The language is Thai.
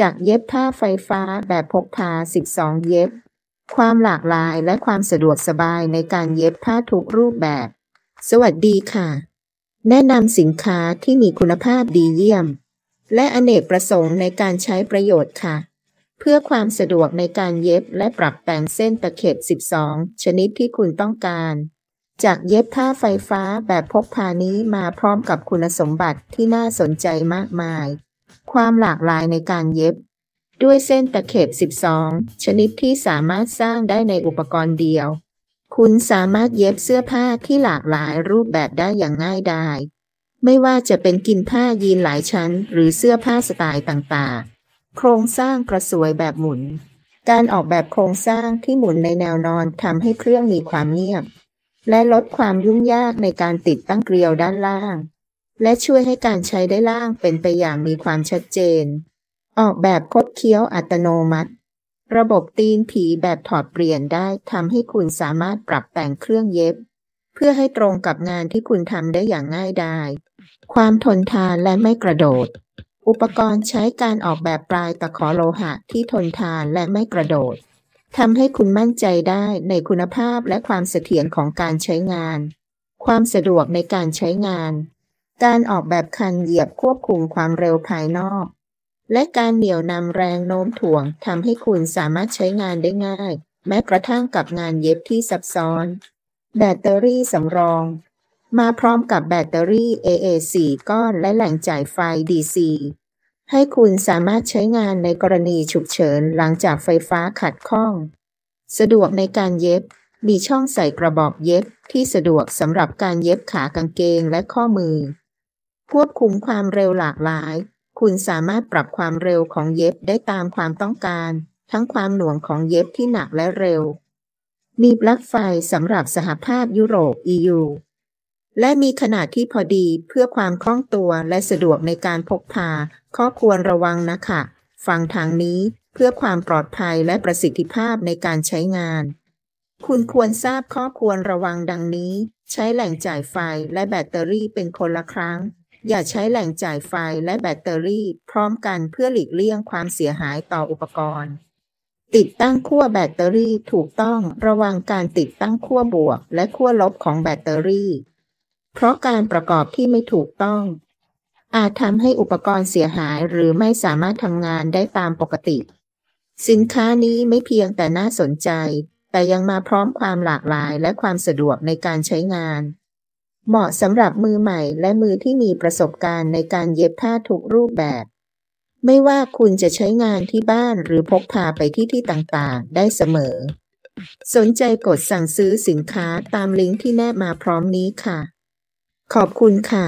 จากเย็บผ้าไฟฟ้าแบบพกพา 12 เย็บ ความหลากหลายและความสะดวกสบายในการเย็บผ้าทุกรูปแบบ สวัสดีค่ะ แนะนำสินค้าที่มีคุณภาพดีเยี่ยม และอเนกประสงค์ในการใช้ประโยชน์ค่ะ เพื่อความสะดวกในการเย็บและปรับแต่งเส้นตะเข็บ 12 ชนิดที่คุณต้องการ จากเย็บผ้าไฟฟ้าแบบพกพานี้มาพร้อมกับคุณสมบัติที่น่าสนใจมากมายความหลากหลายในการเย็บ ด้วยเส้นตะเข็บ12 ชนิดที่สามารถสร้างได้ในอุปกรณ์เดียว คุณสามารถเย็บเสื้อผ้าที่หลากหลายรูปแบบได้อย่างง่ายดายไม่ว่าจะเป็นกินผ้ายีนหลายชั้นหรือเสื้อผ้าสไตล์ต่างๆ โครงสร้างกระสวยแบบหมุน การออกแบบโครงสร้างที่หมุนในแนวนอนทำให้เครื่องมีความเงียบ และลดความยุ่งยากในการติดตั้งเกลียวด้านล่างและช่วยให้การใช้ได้ล่างเป็นไปอย่างมีความชัดเจน ออกแบบคดเคี้ยวอัตโนมัติ ระบบตีนผีแบบถอดเปลี่ยนได้ทำให้คุณสามารถปรับแต่งเครื่องเย็บ เพื่อให้ตรงกับงานที่คุณทำได้อย่างง่ายดาย ความทนทานและไม่กระโดด อุปกรณ์ใช้การออกแบบปลายตะขอโลหะที่ทนทานและไม่กระโดด ทำให้คุณมั่นใจได้ในคุณภาพและความเสถียรของการใช้งาน ความสะดวกในการใช้งานการออกแบบคันเหยียบควบคุมความเร็วภายนอก และการเหนี่ยวนำแรงโน้มถ่วงทำให้คุณสามารถใช้งานได้ง่าย แม้กระทั่งกับงานเย็บที่ซับซ้อน แบตเตอรี่สำรอง มาพร้อมกับแบตเตอรี่ AA4 ก้อนและแหล่งจ่ายไฟ DC ให้คุณสามารถใช้งานในกรณีฉุกเฉินหลังจากไฟฟ้าขัดข้อง สะดวกในการเย็บมีช่องใส่กระบอกเย็บ ที่สะดวกสำหรับการเย็บขากางเกงและข้อมือควบคุมความเร็วหลากหลาย คุณสามารถปรับความเร็วของเย็บได้ตามความต้องการ ทั้งความหน่วงของเย็บที่หนักและเร็ว มีปลั๊กไฟสำหรับสหภาพยุโรป EU และมีขนาดที่พอดีเพื่อความคล่องตัวและสะดวกในการพกพาข้อควรระวังนะคะ ฟังทางนี้เพื่อความปลอดภัยและประสิทธิภาพในการใช้งาน คุณควรทราบข้อควรระวังดังนี้ ใช้แหล่งจ่ายไฟและแบตเตอรี่เป็นคนละครั้งอย่าใช้แหล่งจ่ายไฟและแบตเตอรี่พร้อมกันเพื่อหลีกเลี่ยงความเสียหายต่ออุปกรณ์ ติดตั้งขั้วแบตเตอรี่ถูกต้องระวังการติดตั้งขั้วบวก และขั้วลบของแบตเตอรี่ เพราะการประกอบที่ไม่ถูกต้อง อาจทำให้อุปกรณ์เสียหายหรือไม่สามารถทำงานได้ตามปกติ สินค้านี้ไม่เพียงแต่น่าสนใจ แต่ยังมาพร้อมความหลากหลายและความสะดวกในการใช้งานเหมาะสำหรับมือใหม่และมือที่มีประสบการณ์ในการเย็บผ้าทุกรูปแบบ ไม่ว่าคุณจะใช้งานที่บ้านหรือพกพาไปที่ที่ต่างๆ ได้เสมอ สนใจกดสั่งซื้อสินค้าตามลิงก์ที่แนบมาพร้อมนี้ค่ะ ขอบคุณค่ะ